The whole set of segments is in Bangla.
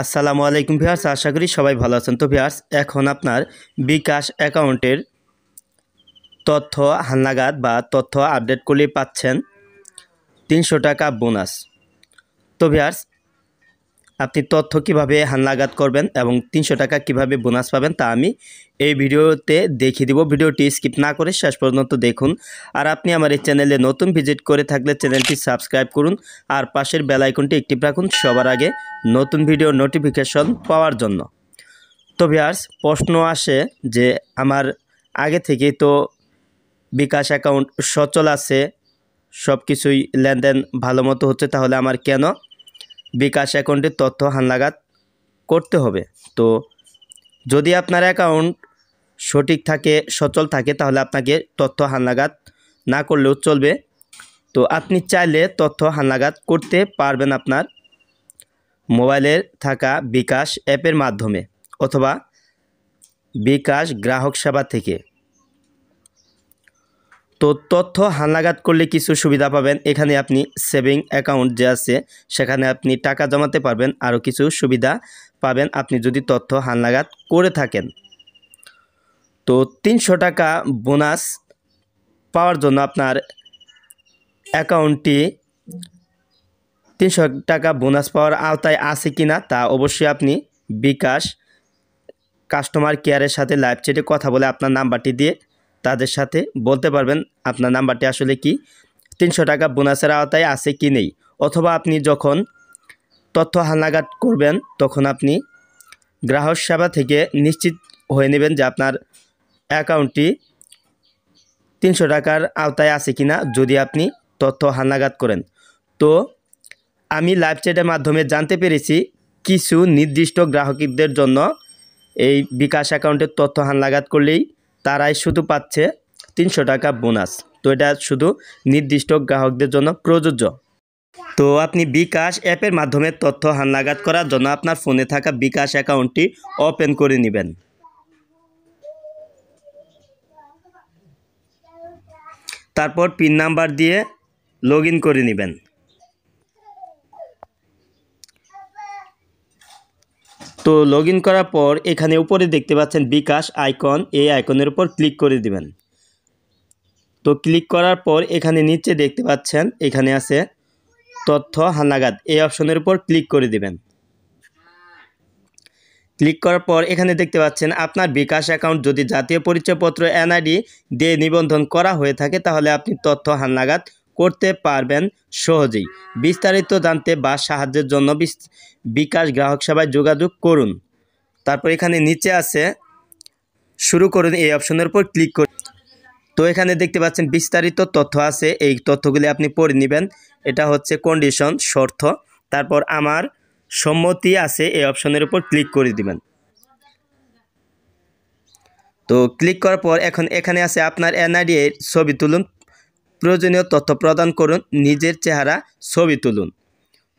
আসসালামু আলাইকুম ভিয়ার্স আশা করি সবাই ভালো আছেন তো ভিয়ার্স এখন আপনার বিকাশ অ্যাকাউন্টের তথ্য হালনাগাদ বা তথ্য আপডেট করলে পাচ্ছেন তিনশো টাকা বোনাস তো ভিয়ার্স আপনি তথ্য কিভাবে হালনাগাদ করবেন এবং তিনশো টাকা কিভাবে বোনাস পাবেন তা আমি এই ভিডিওতে দেখিয়ে দিব ভিডিওটি স্কিপ না করে শেষ পর্যন্ত দেখুন আর আপনি আমার এই চ্যানেলে নতুন ভিজিট করে থাকলে চ্যানেলটি সাবস্ক্রাইব করুন আর পাশের বেলাইকনটি একটিভ রাখুন সবার আগে নতুন ভিডিও নোটিফিকেশন পাওয়ার জন্য তো ভিয়ার্স প্রশ্ন আসে যে আমার আগে থেকে তো বিকাশ অ্যাকাউন্ট সচল আছে সব কিছুই লেনদেন ভালো মতো হচ্ছে তাহলে আমার কেন বিকাশ অ্যাকাউন্টের তথ্য হান্দাঘাত করতে হবে তো যদি আপনার অ্যাকাউন্ট সঠিক থাকে সচল থাকে তাহলে আপনাকে তথ্য হান্দাঘাত না করলেও চলবে তো আপনি চাইলে তথ্য হান্দাঘাত করতে পারবেন আপনার মোবাইলের থাকা বিকাশ অ্যাপের মাধ্যমে অথবা বিকাশ গ্রাহক সেবা থেকে তো তথ্য হালনাগাদ করলে কিছু সুবিধা পাবেন এখানে আপনি সেভিং অ্যাকাউন্ট যে আছে সেখানে আপনি টাকা জমাতে পারবেন আরও কিছু সুবিধা পাবেন আপনি যদি তথ্য হালনাগাদ করে থাকেন তো তিনশো টাকা বোনাস পাওয়ার জন্য আপনার অ্যাকাউন্টটি তিনশো টাকা বোনাস পাওয়ার আওতায় আছে কি না তা অবশ্যই আপনি বিকাশ কাস্টমার কেয়ারের সাথে লাইভ চেটে কথা বলে আপনার নাম্বারটি দিয়ে তাদের সাথে বলতে পারবেন আপনার নাম্বারটি আসলে কি তিনশো টাকা বোনাসের আওতায় আছে কি নেই অথবা আপনি যখন তথ্য হালনাগাদ করবেন তখন আপনি গ্রাহক সেবা থেকে নিশ্চিত হয়ে নেবেন যে আপনার অ্যাকাউন্টটি তিনশো টাকার আওতায় আছে কিনা যদি আপনি তথ্য হালনাগাদ করেন তো আমি লাইভ চ্যাটের মাধ্যমে জানতে পেরেছি কিছু নির্দিষ্ট গ্রাহকদের জন্য এই বিকাশ অ্যাকাউন্টের তথ্য হালনাগাদ করলেই তারাই শুধু পাচ্ছে তিনশো টাকা বোনাস তো এটা শুধু নির্দিষ্ট গ্রাহকদের জন্য প্রযোজ্য তো আপনি বিকাশ অ্যাপের মাধ্যমে তথ্য হান্নাঘাত করার জন্য আপনার ফোনে থাকা বিকাশ অ্যাকাউন্টটি ওপেন করে নেবেন তারপর পিন নাম্বার দিয়ে লগ করে নেবেন তো লগ করার পর এখানে উপরে দেখতে পাচ্ছেন বিকাশ আইকন এই আইকনের উপর ক্লিক করে দিবেন তো ক্লিক করার পর এখানে নিচে দেখতে পাচ্ছেন এখানে আছে তথ্য হানাগাদ এই অপশনের উপর ক্লিক করে দিবেন ক্লিক করার পর এখানে দেখতে পাচ্ছেন আপনার বিকাশ অ্যাকাউন্ট যদি জাতীয় পরিচয়পত্র এনআইডি দিয়ে নিবন্ধন করা হয়ে থাকে তাহলে আপনি তথ্য হান্নাগাত করতে পারবেন সহজেই বিস্তারিত জানতে বা সাহায্যের জন্য বিকাশ গ্রাহক সেবায় যোগাযোগ করুন তারপর এখানে নিচে আছে শুরু করুন এই অপশনের উপর ক্লিক করুন তো এখানে দেখতে পাচ্ছেন বিস্তারিত তথ্য আছে এই তথ্যগুলি আপনি পড়ে নেবেন এটা হচ্ছে কন্ডিশন শর্ত তারপর আমার সম্মতি আছে এই অপশনের উপর ক্লিক করে দিবেন তো ক্লিক করার পর এখন এখানে আছে আপনার এনআইডি ছবি তুলুন প্রয়োজনীয় তথ্য প্রদান করুন নিজের চেহারা ছবি তুলুন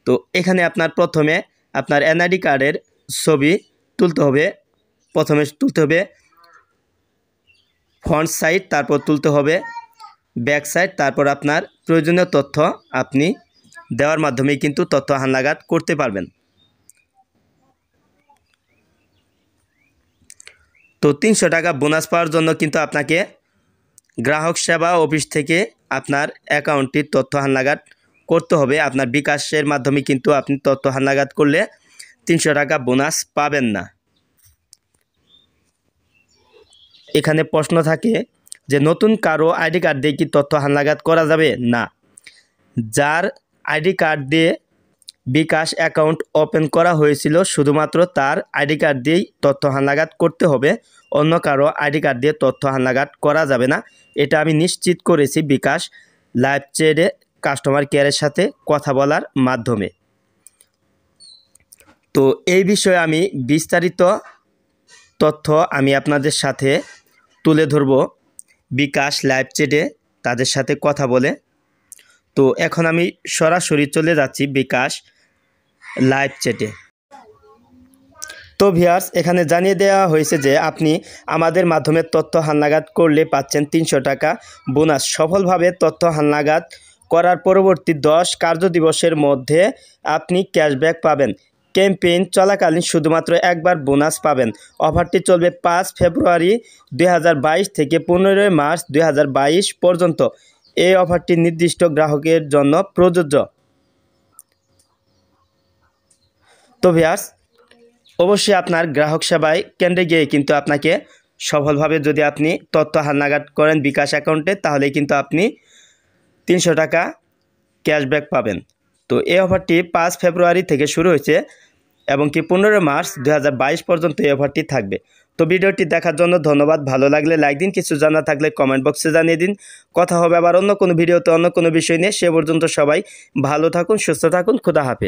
তো এখানে আপনার প্রথমে আপনার এনআইডি কার্ডের ছবি তুলতে হবে প্রথমে তুলতে হবে ফ্রন্ট সাইড তারপর তুলতে হবে ব্যাক সাইড তারপর আপনার প্রয়োজনীয় তথ্য আপনি দেওয়ার মাধ্যমে কিন্তু তথ্য হান্নাঘাত করতে পারবেন তো তিনশো টাকা বোনাস পাওয়ার জন্য কিন্তু আপনাকে গ্রাহক সেবা অফিস থেকে আপনার অ্যাকাউন্টটির তথ্য হালনাগাদ করতে হবে আপনার বিকাশের মাধ্যমে কিন্তু আপনি তথ্য হান্নাঘাত করলে তিনশো টাকা বোনাস পাবেন না এখানে প্রশ্ন থাকে যে নতুন কারো আইডি কার্ড দিয়ে কি তথ্য হান্নাঘাত করা যাবে না যার আইডি কার্ড দিয়ে বিকাশ অ্যাকাউন্ট ওপেন করা হয়েছিল শুধুমাত্র তার আইডি কার্ড দিয়েই তথ্য হানাঘাত করতে হবে অন্য কারো আইডি কার্ড দিয়ে তথ্য হানাঘাত করা যাবে না এটা আমি নিশ্চিত করেছি বিকাশ লাইভ চেডে কাস্টমার কেয়ারের সাথে কথা বলার মাধ্যমে তো এই বিষয়ে আমি বিস্তারিত তথ্য আমি আপনাদের সাথে তুলে ধরব বিকাশ লাইভ চেডে তাদের সাথে কথা বলে তো এখন আমি সরাসরি চলে যাচ্ছি বিকাশ লাইভ চ্যাটে তো ভিয়ার্স এখানে জানিয়ে দেওয়া হয়েছে যে আপনি আমাদের মাধ্যমে তথ্য হান্নাগাত করলে পাচ্ছেন তিনশো টাকা বোনাস সফলভাবে তথ্য হান্নাগাত করার পরবর্তী দশ কার্যদিবসের মধ্যে আপনি ক্যাশব্যাক পাবেন ক্যাম্পেইন চলাকালীন শুধুমাত্র একবার বোনাস পাবেন অফারটি চলবে পাঁচ ফেব্রুয়ারি দুই থেকে পনেরোই মার্চ দুই পর্যন্ত এই অফারটি নির্দিষ্ট গ্রাহকের জন্য প্রযোজ্য তো ভিয়ার্স অবশ্যই আপনার গ্রাহক সেবায় কেন্দ্রে গিয়ে কিন্তু আপনাকে সফলভাবে যদি আপনি তথ্য হান্নাঘাট করেন বিকাশ অ্যাকাউন্টে তাহলে কিন্তু আপনি তিনশো টাকা ক্যাশব্যাক পাবেন তো এই অফারটি পাঁচ ফেব্রুয়ারি থেকে শুরু হয়েছে এবং কি পনেরো মার্চ দু পর্যন্ত এই অফারটি থাকবে তো ভিডিওটি দেখার জন্য ধন্যবাদ ভালো লাগলে লাইক দিন কিছু জানা থাকলে কমেন্ট বক্সে জানিয়ে দিন কথা হবে আবার অন্য কোনো ভিডিওতে অন্য কোনো বিষয় নিয়ে সে পর্যন্ত সবাই ভালো থাকুন সুস্থ থাকুন খুদা হাফেজ